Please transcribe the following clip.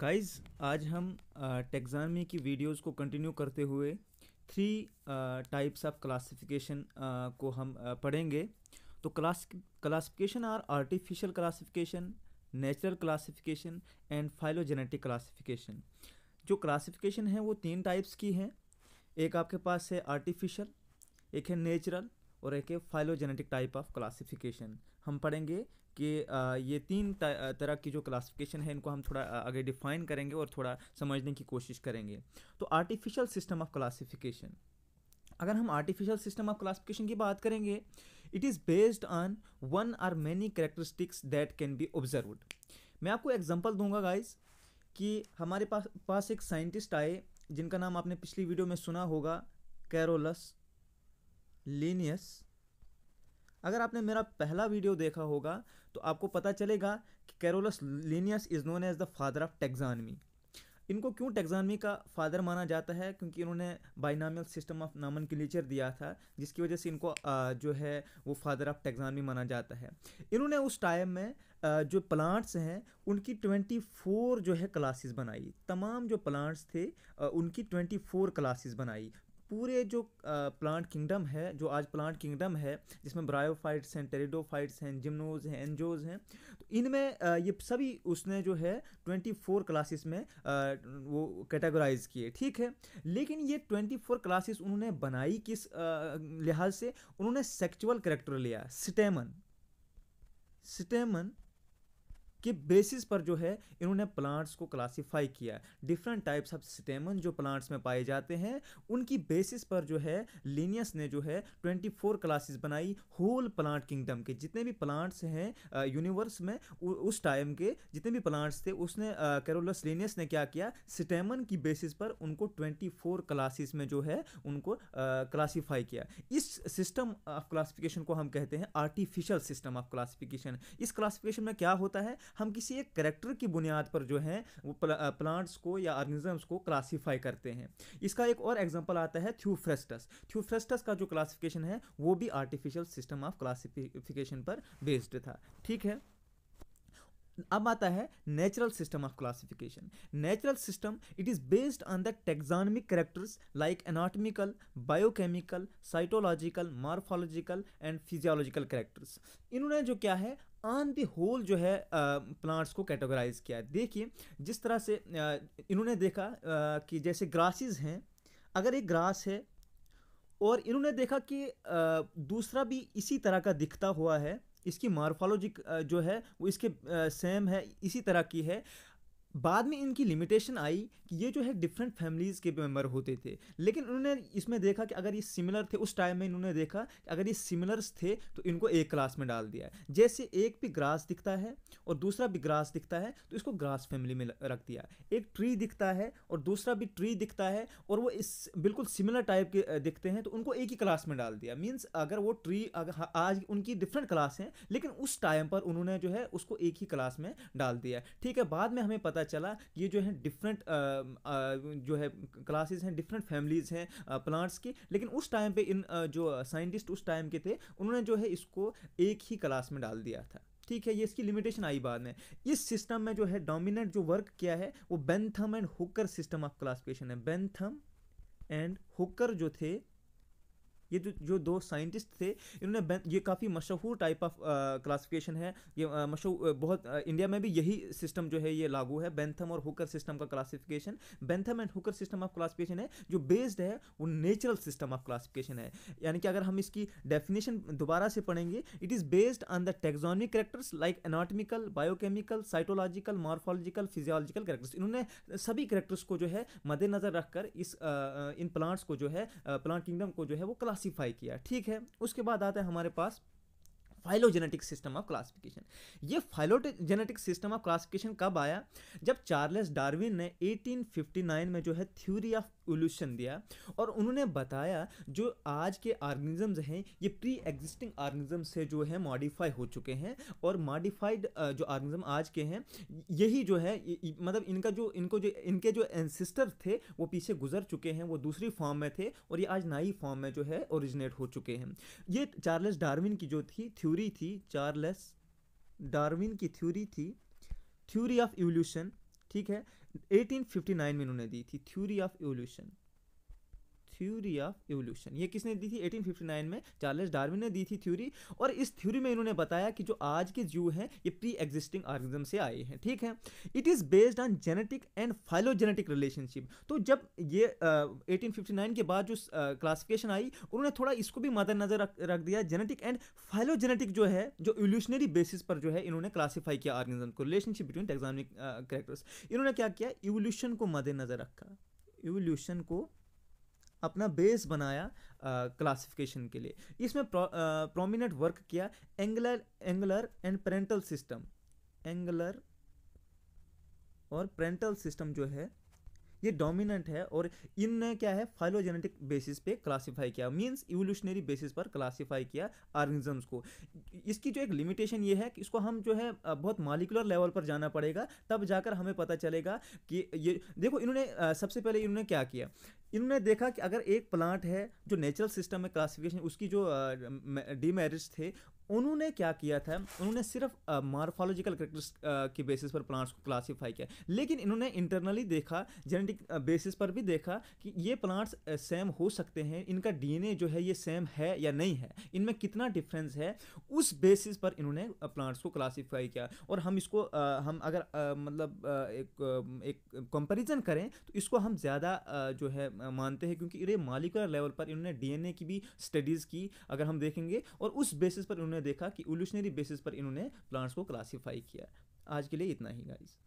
guys आज हम टेक्जामी की वीडियोस को कंटिन्यू करते हुए थ्री टाइप्स ऑफ क्लासिफिकेशन को हम पढ़ेंगे तो class classification or artificial classification natural classification and phylogenetic classification जो क्लासिफिकेशन है वो तीन टाइप्स की हैं एक आपके पास है आर्टिफिशियल एक है नेचुरल और एक है फाइलोजेनेटिक टाइप ऑफ क्लासिफिकेशन हम पढ़ेंगे कि ये तीन तरह की जो क्लासिफिकेशन है इनको हम थोड़ा आगे डिफाइन करेंगे और थोड़ा समझने की कोशिश करेंगे तो आर्टिफिशियल सिस्टम ऑफ क्लासिफिकेशन अगर हम आर्टिफिशियल सिस्टम ऑफ क्लासिफिकेशन की बात करेंगे it is based on one or many characteristics that can be observe मैं आपको एग्जाम्पल दूंगा गाइज कि हमारे पास पास एक साइंटिस्ट आए जिनका नाम आपने पिछली वीडियो में सुना होगा कैरोलस लीनियस अगर आपने मेरा पहला वीडियो देखा होगा तो आपको पता चलेगा कि Carolus Linnaeus is known as the father of taxonomy इनको क्यों टेक्सानमी का फादर माना जाता है क्योंकि इन्होंने binomial system of nomenclature दिया था जिसकी वजह से इनको जो है वो फादर ऑफ टेक्सानमी माना जाता है इन्होंने उस टाइम में जो प्लांट्स हैं उनकी 24 जो है क्लासेस बनाई तमाम जो प्लांट्स थे उनकी 24 क्लासेस बनाई पूरे जो प्लांट किंगडम है जो आज प्लांट किंगडम है जिसमें ब्रायोफाइट्स हैं टेरिडोफाइट्स हैं जिम्नोज हैं एनजोज हैं तो इनमें ये सभी उसने जो है 24 क्लासेस में वो कैटेगराइज किए ठीक है लेकिन ये 24 क्लासेस उन्होंने बनाई किस लिहाज से उन्होंने सेक्चुअल करेक्टर लिया स्टेमन स्टेमन के बेसिस पर जो है इन्होंने प्लांट्स को क्लासिफाई किया डिफरेंट टाइप्स ऑफ स्टेमन जो प्लांट्स में पाए जाते हैं उनकी बेसिस पर जो है लीनियस ने जो है 24 क्लासेस बनाई होल प्लांट किंगडम के जितने भी प्लांट्स हैं यूनिवर्स में उ, उस टाइम के जितने भी प्लांट्स थे उसने कैरोलस लीनियस ने क्या किया स्टेमन की बेसिस पर उनको फ़ोर क्लासेस में जो है उनको क्लासीफाई किया इस सिस्टम ऑफ क्लासिफिकेशन को हम कहते हैं आर्टिफिशियल सिस्टम ऑफ क्लासिफिकेशन इस क्लासिफिकेशन में क्या होता है हम किसी एक करेक्टर की बुनियाद पर जो है वो प्लांट्स को या ऑर्गेनिजम्स को क्लासीफाई करते हैं इसका एक और एग्जाम्पल आता है थ्यूफ्रेस्टस थ्यूफ्रेस्टस का जो क्लासिफिकेशन है वो भी आर्टिफिशियल सिस्टम ऑफ क्लासीफिकेशन पर बेस्ड था ठीक है अब आता है natural system of classification natural system it is based on the taxonomic characters like anatomical biochemical cytological morphological and physiological characters इन्होंने जो क्या है ऑन द होल जो है प्लांट्स uh, को कैटेगराइज किया है देखिए जिस तरह से uh, इन्होंने देखा uh, कि जैसे ग्रासेस हैं अगर एक ग्रास है और इन्होंने देखा कि दूसरा भी इसी तरह का दिखता हुआ है इसकी मार्फोलॉजी जो है वो इसके सेम है इसी तरह की है बाद में इनकी लिमिटेशन आई कि ये जो है डिफरेंट फैमिलीज़ के मेम्बर होते थे लेकिन उन्होंने इसमें देखा कि अगर ये सिमिलर थे उस टाइम में इन्होंने देखा कि अगर ये सिमिलर्स थे तो इनको एक क्लास में डाल दिया जैसे एक भी ग्रास दिखता है और दूसरा भी ग्रास दिखता है तो इसको ग्रास फैमिली में रख दिया एक ट्री दिखता है और दूसरा भी ट्री दिखता है और वो इस बिल्कुल सिमिलर टाइप के दिखते हैं तो उनको एक ही क्लास में डाल दिया मीन्स अगर वो ट्री अगर हाँ, आज उनकी डिफरेंट क्लास हैं लेकिन उस टाइम पर उन्होंने जो है उसको एक ही क्लास में डाल दिया ठीक है बाद में हमें पता पता चला ये जो है डिफरेंट जो है क्लासेस हैं डिफरेंट फैमिलीज़ हैं प्लांट्स की लेकिन उस टाइम पे इन जो साइंटिस्ट उस टाइम के थे उन्होंने जो है इसको एक ही क्लास में डाल दिया था ठीक है ये इसकी लिमिटेशन आई बाद में इस सिस्टम में जो है डोमिनेंट जो वर्क किया है वो Bentham and Hooker system of classification है बेंथम एंड हुकर जो थे ये जो जो दो साइंटिस्ट थे इन्होंने ये काफ़ी मशहूर टाइप ऑफ क्लासिफिकेशन है ये मशहूर बहुत आ, इंडिया में भी यही सिस्टम जो है ये लागू है बेंथम और हुकर सिस्टम का classification Bentham and Hooker system of classification है जो बेस्ड है वो नेचुरल सिस्टम ऑफ क्लासिफिकेशन है यानी कि अगर हम इसकी डेफिनेशन दोबारा से पढ़ेंगे it is based on the taxonomic characters like anatomical biochemical cytological morphological physiological characters इन्होंने सभी करेक्टर्स को जो है मद्देनजर रखकर इस आ, इन प्लांट्स को जो है प्लांट किंगडम को जो है वो क्लास क्लासीफाई किया ठीक है उसके बाद आता है हमारे पास फाइलोजेनेटिक सिस्टम ऑफ क्लासिफिकेशन ये फाइलोजेनेटिक सिस्टम ऑफ क्लासिफिकेशन कब आया जब चार्ल्स डार्विन ने 1859 में जो है थ्योरी ऑफ ओल्यूशन दिया और उन्होंने बताया जो आज के आर्गनिज़म्स हैं ये प्री एग्जिस्टिंग आर्गनिज़म से जो है मॉडिफाई हो चुके हैं और मॉडिफाइड जो आर्गनिज़म आज के हैं यही जो है मतलब इनका जो इनको जो इनके जो एंसिस्टर थे वो पीछे गुजर चुके हैं वो दूसरी फॉर्म में थे और ये आज नई फॉर्म में जो है ओरिजिनेट हो चुके हैं ये चार्लस डार्विन की जो थी थ्यूरी थी चार्लस डार्विन की थ्यूरी थी थ्यूरी ऑफ एवोल्यूशन ठीक है 1859 में इन्होंने दी थी theory of evolution theory of evolution ये किसने दी थी 1859 में चार्ल्स डार्विन ने दी थी थ्योरी और इस थ्योरी में इन्होंने बताया कि जो आज के जीव हैं ये प्री एग्जिस्टिंग ऑर्गेनिज्म से आए हैं ठीक है it is based on genetic and phylogenetic relationship तो जब ये एटीन uh, के बाद जो क्लासिफिकेशन uh, आई उन्होंने थोड़ा इसको भी मद्देनजर रख, रख दिया जेनेटिक एंड फाइलोजेनेटिक जो है जो एवोल्यूशनरी बेसिस पर जो है इन्होंने क्लासीफाई किया ऑर्गेनिज्म को रिलेशनशिप बिटवीन एग्जामिक करेक्टर्स इन्होंने क्या किया इवोल्यूशन को मद्देनजर रखा इवोल्यूशन को अपना बेस बनाया क्लासिफिकेशन के लिए इसमें प्रोमिनेंट वर्क किया Engler Engler and Prantl system Engler और पेरेंटल सिस्टम जो है ये डोमिनेंट है और इनने क्या है फाइलोजेनेटिक बेसिस पे क्लासिफाई किया मींस इवोल्यूशनरी बेसिस पर क्लासिफाई किया ऑर्गेनिजम्स को इसकी जो एक लिमिटेशन ये है कि इसको हम जो है बहुत मालिकुलर लेवल पर जाना पड़ेगा तब जाकर हमें पता चलेगा कि ये देखो इन्होंने सबसे पहले इन्होंने क्या किया इन्होंने देखा कि अगर एक प्लांट है जो नेचुरल सिस्टम में क्लासिफिकेशन उसकी जो डीमेरिट्स थे उन्होंने क्या किया था उन्होंने सिर्फ मार्फोलॉजिकल करेक्टर्स के बेसिस पर प्लांट्स को क्लासिफाई किया लेकिन इन्होंने इंटरनली देखा जेनेटिक बेसिस पर भी देखा कि ये प्लांट्स सेम हो सकते हैं इनका डीएनए जो है ये सेम है या नहीं है इनमें कितना डिफरेंस है उस बेसिस पर इन्होंने प्लांट्स को क्लासीफाई किया और हम इसको हम अगर मतलब एक कंपेरिजन करें तो इसको हम ज़्यादा जो है मानते हैं क्योंकि इन्हें मालिकुलर लेवल पर इन्होंने डीएनए की भी स्टडीज़ की अगर हम देखेंगे और उस बेसिस पर उन्होंने देखा कि ओल्यूशनरी बेसिस पर इन्होंने प्लांट्स को क्लासीफाई किया आज के लिए इतना ही गाइज़